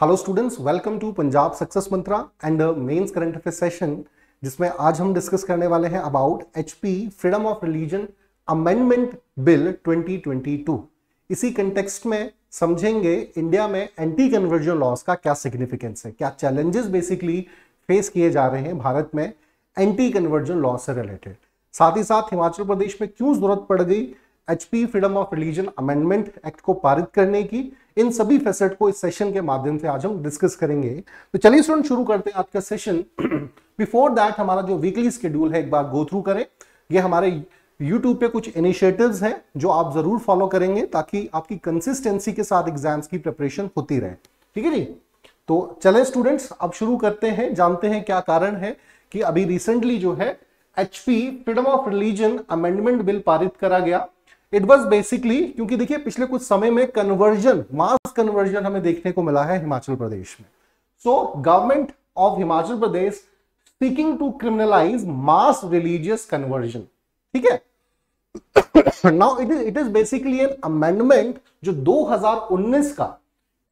hello students welcome to Punjab success mantra and mains current affair session जिसमें आज हम discuss करने वाले हैं about HP freedom of religion amendment bill 2022 इसी कंटेक्स्ट में समझेंगे इंडिया में एंटी कन्वर्जन लॉस का क्या सिग्निफिकेंस है क्या चैलेंजेस बेसिकली फेस किए जा रहे हैं भारत में एंटी कन्वर्जन लॉ से रिलेटेड साथ ही साथ हिमाचल प्रदेश में क्यों जरूरत पड़ गई HP freedom of religion amendment act को पारित करने की इन सभी फैसेट को इस सेशन के माध्यम से आज हम डिस्कस करेंगे तो चलिए स्टूडेंट शुरू करते हैं आज का सेशन बिफोर दैट हमारा जो वीकली स्केड्यूल है एक बार गो थ्रू करें ये हमारे YouTube पे कुछ इनिशिएटिव्स हैं जो आप जरूर फॉलो करेंगे ताकि आपकी कंसिस्टेंसी के साथ एग्जाम्स की प्रिपरेशन होती रहे ठीक है जी तो चले स्टूडेंट्स अब शुरू करते हैं जानते हैं क्या कारण है कि अभी रिसेंटली जो है HP freedom of religion amendment bill पारित करा गया इट वॉज बेसिकली क्योंकि देखिए पिछले कुछ समय में कन्वर्जन मास कन्वर्जन हमें देखने को मिला है हिमाचल प्रदेश में so government of Himachal Pradesh speaking to criminalise mass religious conversion ठीक है now it is it is basically an amendment जो 2019 का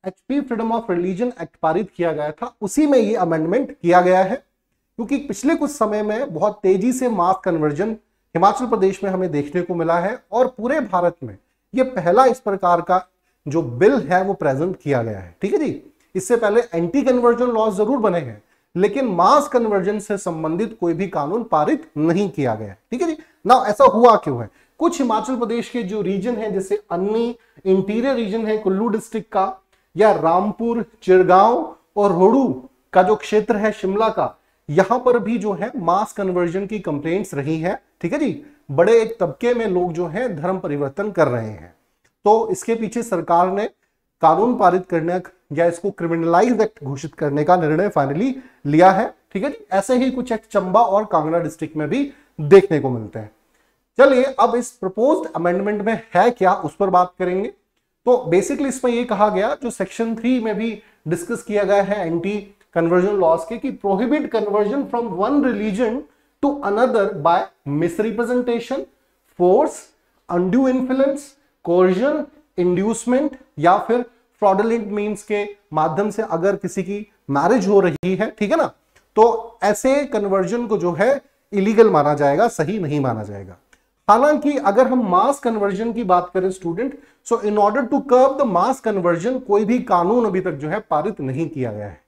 HP freedom of religion act पारित किया गया था उसी में ये अमेंडमेंट किया गया है क्योंकि पिछले कुछ समय में बहुत तेजी से मास कन्वर्जन हिमाचल प्रदेश में हमें देखने को मिला है और पूरे भारत में ये पहला इस प्रकार का जो बिल है वो प्रेजेंट किया गया है ठीक है जी इससे पहले एंटी कन्वर्जन लॉज जरूर बने हैं लेकिन मास कन्वर्जन से संबंधित कोई भी कानून पारित नहीं किया गया ठीक है जी ना ऐसा हुआ क्यों है कुछ हिमाचल प्रदेश के जो रीजन है जैसे अन्नी इंटीरियर रीजन है कुल्लू डिस्ट्रिक्ट का या रामपुर चिड़गांव और रोडू का जो क्षेत्र है शिमला का यहां पर भी जो है मास कन्वर्जन की कंप्लेंट्स रही है ठीक है जी बड़े एक तबके में लोग जो हैं धर्म परिवर्तन कर रहे हैं तो इसके पीछे सरकार ने कानून पारित करने या इसको क्रिमिनलाइज एक्ट घोषित करने का निर्णय फाइनली लिया है ठीक है जी ऐसे ही कुछ एक्ट चंबा और कांगड़ा डिस्ट्रिक्ट में भी देखने को मिलते हैं चलिए अब इस प्रपोज अमेंडमेंट में है क्या उस पर बात करेंगे तो बेसिकली इसमें यह कहा गया जो सेक्शन थ्री में भी डिस्कस किया गया है एंटी कन्वर्जन लॉस के कि prohibit conversion from one religion to another by misrepresentation, force, undue influence, coercion, inducement या फिर फ्रॉडलेंट मीन्स के माध्यम से अगर किसी की मैरिज हो रही है ठीक है ना तो ऐसे कन्वर्जन को जो है इलीगल माना जाएगा सही नहीं माना जाएगा हालांकि अगर हम मास कन्वर्जन की बात करें student so in order to curb the mass conversion कोई भी कानून अभी तक जो है पारित नहीं किया गया है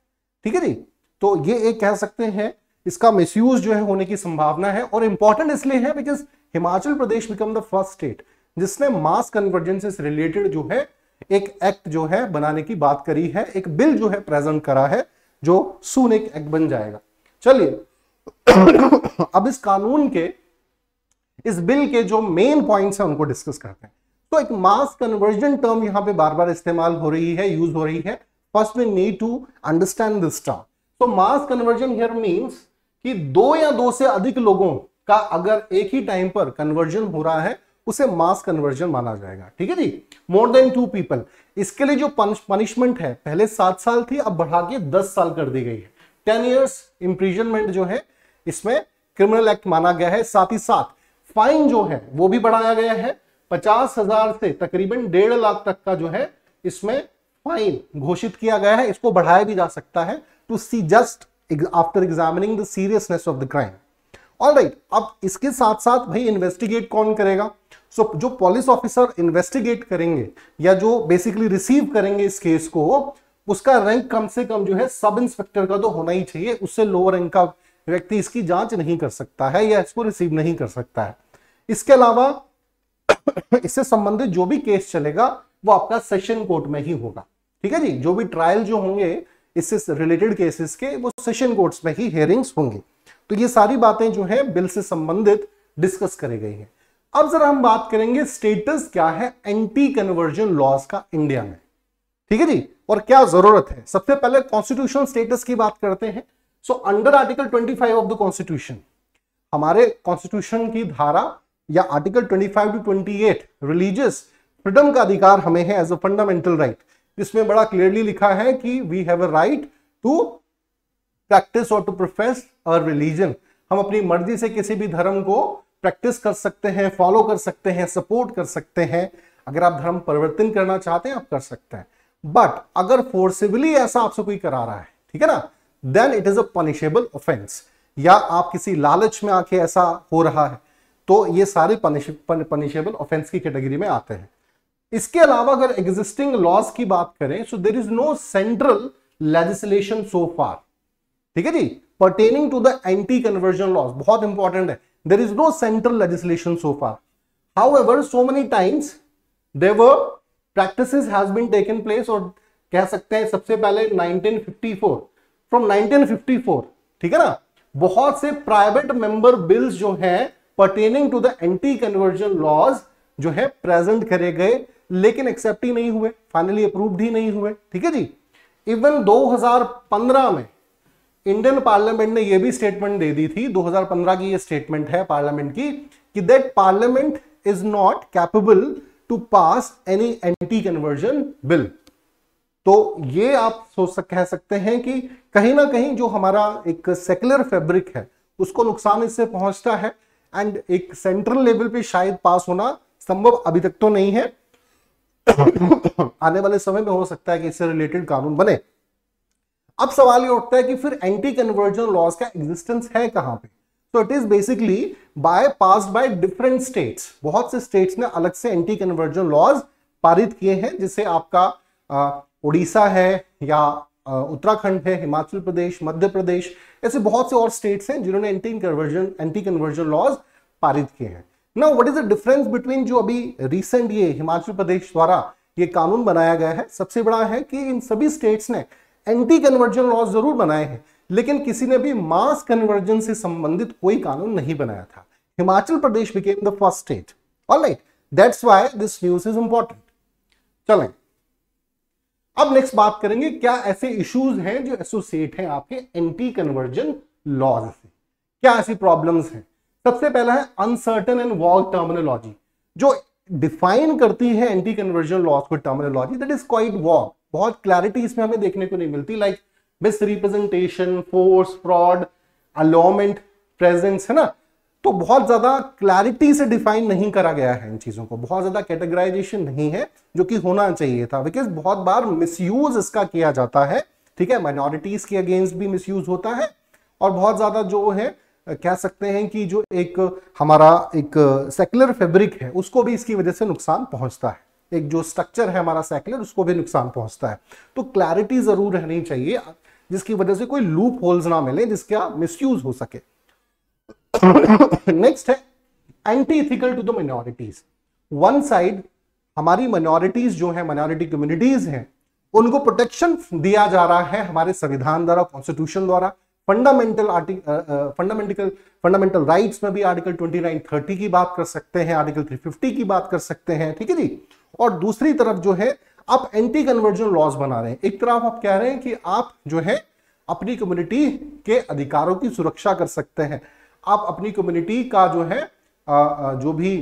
ठीक है जी तो ये एक कह सकते हैं इसका मिसयूज जो है होने की संभावना है और इंपॉर्टेंट इसलिए है because Himachal Pradesh become the first state जिसने मास कन्वर्जेंस रिलेटेड जो है एक एक्ट जो है बनाने की बात करी है एक बिल जो है प्रेजेंट करा है जो सुन एक एक्ट बन जाएगा चलिए अब इस कानून के इस बिल के जो मेन पॉइंट्स हैं उनको डिस्कस करते हैं तो एक मास कन्वर्जन टर्म यहां पे बार बार इस्तेमाल हो रही है यूज हो रही है first we need to understand this term तो मास कन्वर्जन हियर मींस कि दो या दो से अधिक लोगों का अगर एक ही टाइम पर कन्वर्जन हो रहा है उसे मास कन्वर्जन माना जाएगा ठीक है जी मोर देन टू पीपल इसके लिए जो पनिशमेंट है पहले सात साल थी अब बढ़ा के दस साल कर दी गई है टेन ईयर्स इंप्रीजनमेंट जो है इसमें क्रिमिनल एक्ट माना गया है साथ ही साथ फाइन जो है वो भी बढ़ाया गया है पचास हजार से तकरीबन डेढ़ लाख तक का जो है इसमें फाइन घोषित किया गया है इसको बढ़ाया भी जा सकता है to see just after examining the seriousness of the crime all right अब इसके साथ साथ भाई इन्वेस्टिगेट कौन करेगा सो so, जो पुलिस ऑफिसर इन्वेस्टिगेट करेंगे या जो बेसिकली रिसीव करेंगे इस केस को उसका रैंक कम से कम जो है सब इंस्पेक्टर का तो होना ही चाहिए उससे लोअर रैंक का व्यक्ति इसकी जांच नहीं कर सकता है या इसको रिसीव नहीं कर सकता है इसके अलावा इससे संबंधित जो भी केस चलेगा वो आपका सेशन कोर्ट में ही होगा ठीक है जी जो भी ट्रायल जो होंगे इससे रिलेटेड केसेस के वो सेशन कोर्ट्स में ही हेयरिंग्स होंगे तो ये सारी बातें जो है बिल से संबंधित डिस्कस करी गई हैं अब जरा हम बात करेंगे स्टेटस क्या है एंटी कन्वर्जन लॉज का इंडिया में ठीक है जी और क्या जरूरत है सबसे पहले कॉन्स्टिट्यूशनल स्टेटस की बात करते हैं so under article 25 of the constitution हमारे कॉन्स्टिट्यूशन की धारा या आर्टिकल 25 टू 28 रिलीजियस फ्रीडम का अधिकार हमें है एज अ फंडामेंटल राइट जिसमें बड़ा क्लियरली लिखा है कि we have a right to practise और टू प्रोफेस अवर रिलीजन हम अपनी मर्जी से किसी भी धर्म को प्रैक्टिस कर सकते हैं फॉलो कर सकते हैं सपोर्ट कर सकते हैं अगर आप धर्म परिवर्तन करना चाहते हैं आप कर सकते हैं बट अगर फोर्सिबली ऐसा आपसे कोई करा रहा है ठीक है ना then it is a punishable offence या आप किसी लालच में आके ऐसा हो रहा है तो ये सारे पनिशेबल ऑफेंस की कैटेगरी में आते हैं इसके अलावा अगर एग्जिस्टिंग लॉज की बात करें so there is no central legislation so far ठीक है जी pertaining to the anti conversion laws बहुत इंपॉर्टेंट है there is no central legislation so far however so many times their practice has been taken place और कह सकते हैं सबसे पहले 1954 फ्रॉम 1954 ठीक है ना बहुत से प्राइवेट मेंबर बिल्स जो हैं pertaining to the anti conversion laws जो है प्रेजेंट करे गए लेकिन एक्सेप्ट ही नहीं हुए फाइनली अप्रूव्ड ही नहीं हुए ठीक है जी इवन 2015 में इंडियन पार्लियामेंट ने यह भी स्टेटमेंट दे दी थी 2015 की यह स्टेटमेंट है पार्लियामेंट की कि that parliament is not capable to pass any anti conversion bill तो ये आप सोच सक, कह सकते हैं कि कहीं ना कहीं जो हमारा एक सेकुलर फैब्रिक है उसको नुकसान इससे पहुंचता है एंड एक सेंट्रल लेवल पे शायद पास होना संभव अभी तक तो नहीं है आने वाले समय में हो सकता है कि इससे रिलेटेड कानून बने अब सवाल ये उठता है कि फिर एंटी कन्वर्जन लॉज का एग्जिस्टेंस है कहां पे तो it is basically by pass by different states बहुत से स्टेट्स ने अलग से एंटी कन्वर्जन लॉज पारित किए हैं जिससे आपका उड़ीसा है या उत्तराखंड है हिमाचल प्रदेश मध्य प्रदेश ऐसे बहुत से और स्टेट्स हैं जिन्होंने anti conversion anti conversion laws पारित किए हैं now what is the difference between जो अभी रिसेंट ये हिमाचल प्रदेश द्वारा ये कानून बनाया गया है सबसे बड़ा है कि इन सभी स्टेट्स ने एंटी कन्वर्जन लॉज जरूर बनाए हैं लेकिन किसी ने भी मास कन्वर्जन से संबंधित कोई कानून नहीं बनाया था Himachal Pradesh became the first state right that's why this news is important चलें अब नेक्स्ट बात करेंगे क्या ऐसे इश्यूज हैं जो एसोसिएट हैं आपके एंटी कन्वर्जन लॉज से क्या ऐसी प्रॉब्लम्स हैं सबसे पहला है अनसर्टन एंड वॉक टर्मिनोलॉजी जो डिफाइन करती है एंटी कन्वर्जन लॉस को terminology that is quite vague बहुत क्लैरिटी इसमें हमें देखने को नहीं मिलती like misrepresentation force fraud allurement presence है ना तो बहुत ज्यादा क्लैरिटी से डिफाइन नहीं करा गया है इन चीजों को बहुत ज्यादा कैटेगराइजेशन नहीं है जो कि होना चाहिए था बिकॉज बहुत बार मिसयूज इसका किया जाता है ठीक है माइनॉरिटीज के अगेंस्ट भी मिसयूज होता है और बहुत ज्यादा जो है कह सकते हैं कि जो एक हमारा एक सेकुलर फैब्रिक है उसको भी इसकी वजह से नुकसान पहुंचता है एक जो स्ट्रक्चर है हमारा सेकुलर उसको भी नुकसान पहुंचता है तो क्लैरिटी ज़रूर रहनी चाहिए जिसकी वजह से कोई लूप होल्स ना मिले जिसका मिसयूज हो सके नेक्स्ट है anti ethical to the minorities one side हमारी माइनॉरिटीज जो है माइनॉरिटी कम्युनिटीज हैं उनको प्रोटेक्शन दिया जा रहा है हमारे संविधान द्वारा कॉन्स्टिट्यूशन द्वारा फंडामेंटल फंडामेंटल फंडामेंटल राइट्स में भी आर्टिकल थर्टी की बात कर सकते हैं आर्टिकल 350 की बात कर सकते हैं ठीक है जी और दूसरी तरफ जो है आप एंटी कन्वर्जन लॉज बना रहे हैं एक तरफ आप कह रहे हैं कि आप जो है अपनी कम्युनिटी के अधिकारों की सुरक्षा कर सकते हैं आप अपनी कम्युनिटी का जो है जो भी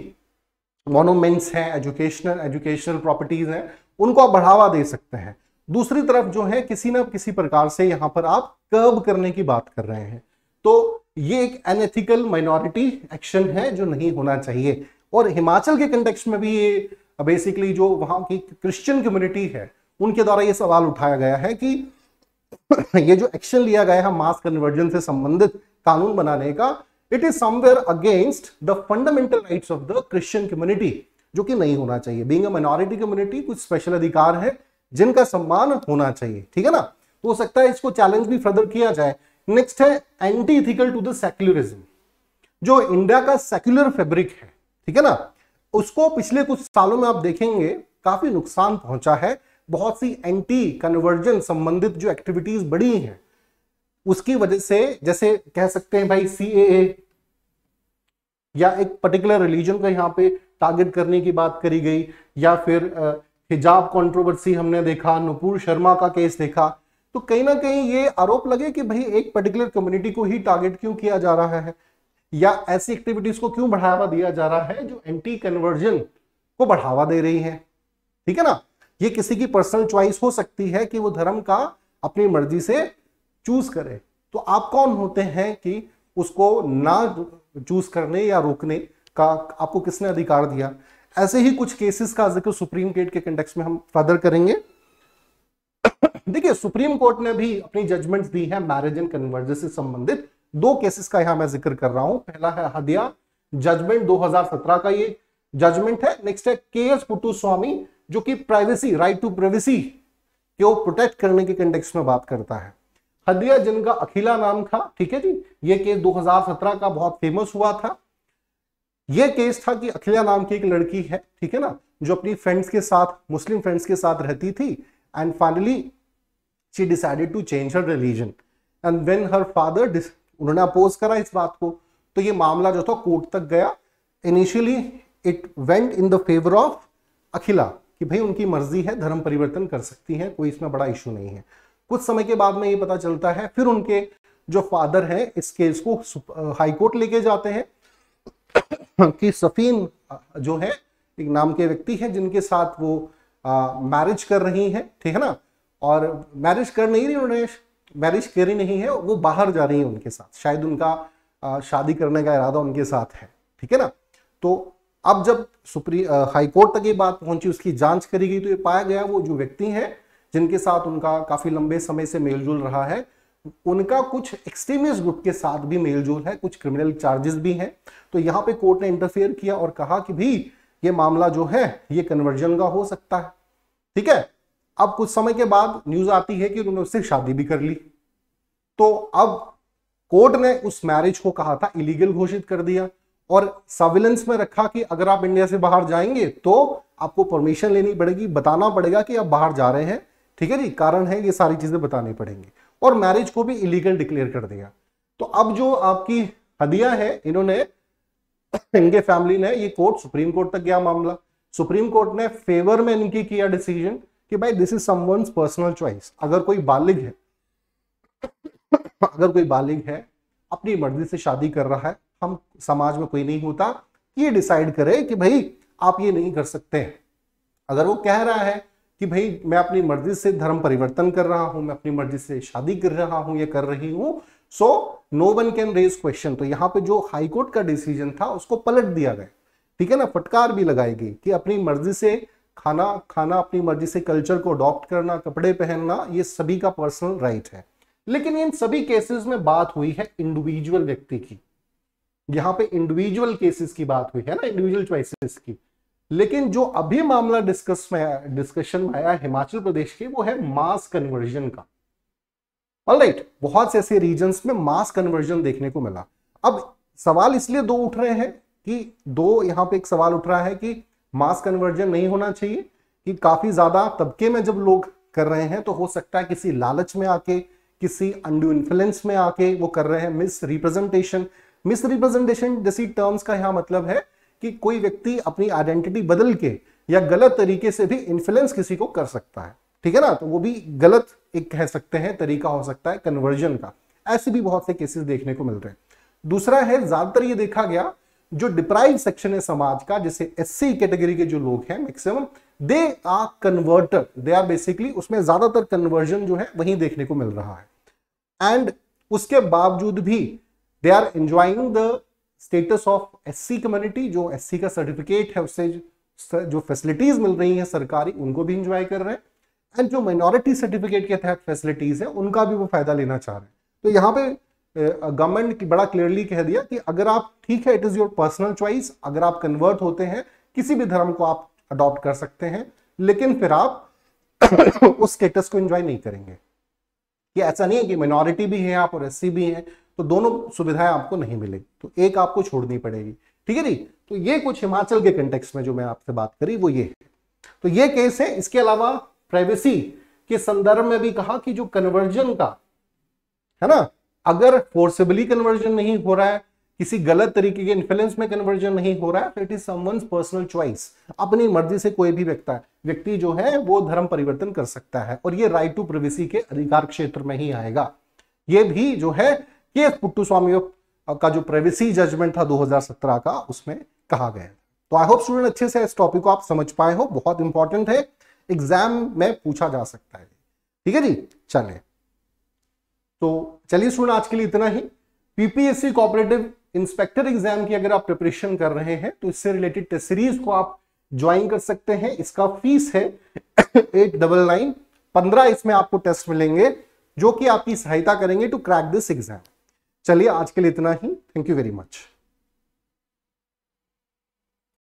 मोनोमेंट्स हैं एजुकेशनल एजुकेशनल प्रॉपर्टीज हैं उनको आप बढ़ावा दे सकते हैं दूसरी तरफ जो है किसी ना किसी प्रकार से यहां पर आप कर्ब करने की बात कर रहे हैं तो ये एक अनएथिकल माइनॉरिटी एक्शन है जो नहीं होना चाहिए और हिमाचल के कंटेक्स में भी ये बेसिकली जो वहां की क्रिश्चियन कम्युनिटी है उनके द्वारा ये सवाल उठाया गया है कि ये जो एक्शन लिया गया है मास कन्वर्जन से संबंधित कानून बनाने का it is somewhere against the fundamental rights of the Christian community जो कि नहीं होना चाहिए बींग माइनॉरिटी कम्युनिटी कुछ स्पेशल अधिकार है जिनका सम्मान होना चाहिए ठीक है ना हो सकता है इसको चैलेंज भी फर्दर किया जाए नेक्स्ट है anti ethical to the secularism जो इंडिया का सेक्युलर फैब्रिक है ठीक है ना उसको पिछले कुछ सालों में आप देखेंगे काफी नुकसान पहुंचा है बहुत सी एंटी कन्वर्जन संबंधित जो एक्टिविटीज बढ़ी हैं उसकी वजह से जैसे कह सकते हैं भाई सी या एक पर्टिकुलर रिलीजन को यहाँ पे टारगेट करने की बात करी गई या फिर हिजाब कंट्रोवर्सी हमने देखा नुपुर शर्मा का केस देखा तो कहीं ना कहीं ये आरोप लगे कि भाई एक पर्टिकुलर कम्युनिटी को ही टारगेट क्यों किया जा रहा है या ऐसी एक्टिविटीज को क्यों बढ़ावा दिया जा रहा है जो एंटी कन्वर्जन को बढ़ावा दे रही है ठीक है ना ये किसी की पर्सनल चॉइस हो सकती है कि वो धर्म का अपनी मर्जी से चूज करे तो आप कौन होते हैं कि उसको ना चूज करने या रोकने का आपको किसने अधिकार दिया ऐसे ही कुछ केसेस का जिक्र सुप्रीम कोर्ट के कंटेक्स में हम फर्दर करेंगे देखिए सुप्रीम कोर्ट ने भी अपनी जजमेंट्स दी है मैरिज एंड कन्वर्ज से संबंधित दो केसेस का यहां मैं जिक्र कर रहा हूं पहला है हदिया जजमेंट 2017 का ये जजमेंट है नेक्स्ट है के एस पुटू स्वामी जो कि प्राइवेसी राइट टू प्राइवेसी को प्रोटेक्ट करने के कंटेक्स में बात करता है हदिया जिनका अखिला नाम था ठीक है जी ये केस 2017 का बहुत फेमस हुआ था यह केस था कि अखिला नाम की एक लड़की है ठीक है ना जो अपनी फ्रेंड्स के साथ मुस्लिम फ्रेंड्स के साथ रहती थी and finally she decided to change her religion and when her father उन्होंने अपोज करा इस बात को तो ये मामला जो था कोर्ट तक गया initially it went in the favour of Akhila कि भाई उनकी मर्जी है धर्म परिवर्तन कर सकती हैं कोई इसमें बड़ा इशू नहीं है कुछ समय के बाद में ये पता चलता है फिर उनके जो फादर हैं इस केस को हाईकोर्ट लेके जाते हैं कि सफीन जो है एक नाम के व्यक्ति है जिनके साथ वो मैरिज कर रही है ठीक है ना और मैरिज कर नहीं रही उन्होंने मैरिज करी नहीं है वो बाहर जा रही है उनके साथ शायद उनका शादी करने का इरादा उनके साथ है ठीक है ना तो अब जब सुप्रीम हाईकोर्ट तक ये बात पहुंची उसकी जांच करी गई तो ये पाया गया वो जो व्यक्ति हैं जिनके साथ उनका काफी लंबे समय से मेलजोल रहा है उनका कुछ एक्सट्रीमिस्ट ग्रुप के साथ भी मेलजोल है कुछ क्रिमिनल चार्जेस भी हैं तो यहां पे कोर्ट ने इंटरफेयर किया और कहा कि भी ये मामला जो है ये कन्वर्जन का हो सकता है ठीक है अब कुछ समय के बाद न्यूज आती है कि उन्होंने उससे शादी भी कर ली तो अब कोर्ट ने उस मैरिज को कहा था इलीगल घोषित कर दिया और सर्विलेंस में रखा कि अगर आप इंडिया से बाहर जाएंगे तो आपको परमिशन लेनी पड़ेगी बताना पड़ेगा कि आप बाहर जा रहे हैं ठीक है जी कारण है ये सारी चीजें बतानी पड़ेंगी और मैरिज को भी इलीगल डिक्लेयर कर दिया तो अब जो आपकी हदिया है इन्होंने इनके फैमिली ने ये कोर्ट सुप्रीम कोर्ट तक गया मामला सुप्रीम कोर्ट ने फेवर में इनकी किया डिसीजन कि भाई this is someone's personal choice अगर कोई बालिग है अगर कोई बालिग है अपनी मर्जी से शादी कर रहा है हम समाज में कोई नहीं होता ये डिसाइड करे कि भाई आप ये नहीं कर सकते अगर वो कह रहा है कि भाई मैं अपनी मर्जी से धर्म परिवर्तन कर रहा हूं मैं अपनी मर्जी से शादी कर रहा हूं या कर रही हूं so no one can raise question तो यहां पे जो कोर्ट का डिसीजन था उसको पलट दिया गया ठीक है ना फटकार भी लगाई गई कि अपनी मर्जी से खाना खाना अपनी मर्जी से कल्चर को अडॉप्ट करना कपड़े पहनना ये सभी का पर्सनल राइट है लेकिन इन सभी केसेस में बात हुई है इंडिविजुअल व्यक्ति की यहां पे इंडिविजुअल केसेस की बात हुई है ना इंडिविजुअल चॉइसेस की लेकिन जो अभी मामला डिस्कस में डिस्कशन में आया हिमाचल प्रदेश के वो है मास कन्वर्जन का राइट right, बहुत से ऐसे रीजन में मास कन्वर्जन देखने को मिला अब सवाल इसलिए दो उठ रहे हैं कि दो यहां पे एक सवाल उठ रहा है कि मास कन्वर्जन नहीं होना चाहिए कि काफी ज्यादा तबके में जब लोग कर रहे हैं तो हो सकता है किसी लालच में आके किसी अंडू इन्फ्लुएंस में आके वो कर रहे हैं मिस रिप्रेजेंटेशन मिस रिप्रेजेंटेशन जैसी टर्म्स का यहां मतलब है कि कोई व्यक्ति अपनी आइडेंटिटी बदल के या गलत तरीके से भी इन्फ्लुएंस किसी को कर सकता है ठीक है ना तो वो भी गलत एक कह सकते हैं तरीका हो सकता है कन्वर्जन का ऐसे भी बहुत से केसेस देखने को मिल रहे हैं दूसरा है ज्यादातर ये देखा गया जो डिप्राइव सेक्शन है समाज का जैसे एस कैटेगरी के जो लोग हैं maximum they are converter they are basically उसमें ज्यादातर कन्वर्जन जो है वही देखने को मिल रहा है एंड उसके बावजूद भी they are enjoying the status of SC community जो एससी का सर्टिफिकेट है उससे जो फैसिलिटीज मिल रही हैं सरकारी उनको भी इंजॉय कर रहे हैं एंड जो माइनॉरिटी सर्टिफिकेट के तहत फैसिलिटीज है उनका भी वो फायदा लेना चाह रहे हैं तो यहाँ पे गवर्नमेंट की बड़ा क्लियरली कह दिया कि अगर आप ठीक है it is your personal choice अगर आप कन्वर्ट होते हैं किसी भी धर्म को आप अडॉप्ट कर सकते हैं लेकिन फिर आप उस स्टेटस को एंजॉय नहीं करेंगे ये ऐसा नहीं है कि माइनॉरिटी भी है आप और एससी भी हैं तो दोनों सुविधाएं आपको नहीं मिलेगी तो एक आपको छोड़नी पड़ेगी ठीक है जी तो ये कुछ हिमाचल के कंटेक्स में जो मैं आपसे बात करी वो ये है तो ये केस है इसके अलावा प्राइवेसी के संदर्भ में भी कहा कि जो कन्वर्जन का है ना अगर फोर्सेबली कन्वर्जन नहीं हो रहा है किसी गलत तरीके के इन्फ्लुएंस में कन्वर्जन नहीं हो रहा है तो it is someone personal choice अपनी मर्जी से कोई भी व्यक्ता व्यक्ति जो है वो धर्म परिवर्तन कर सकता है और ये राइट टू प्राइवेसी के अधिकार क्षेत्र में ही आएगा ये भी जो है केस पुट्टू स्वामी का जो प्राइवेसी जजमेंट था 2017 का उसमें कहा गया तो आई होप स्टूडेंट अच्छे से इस टॉपिक को आप समझ पाए हो बहुत इंपॉर्टेंट है एग्जाम में पूछा जा सकता है ठीक है जी चले तो चलिए स्टूडेंट आज के लिए इतना ही पीपीएससी कॉपरेटिव इंस्पेक्टर एग्जाम की अगर आप प्रिपरेशन कर रहे हैं तो इससे रिलेटेड टेस्ट सीरीज को आप ज्वाइन कर सकते हैं इसका फीस है एट डबल नाइन पंद्रह इसमें आपको टेस्ट मिलेंगे जो कि आपकी सहायता करेंगे टू क्रैक दिस एग्जाम चलिए आज के लिए इतना ही थैंक यू वेरी मच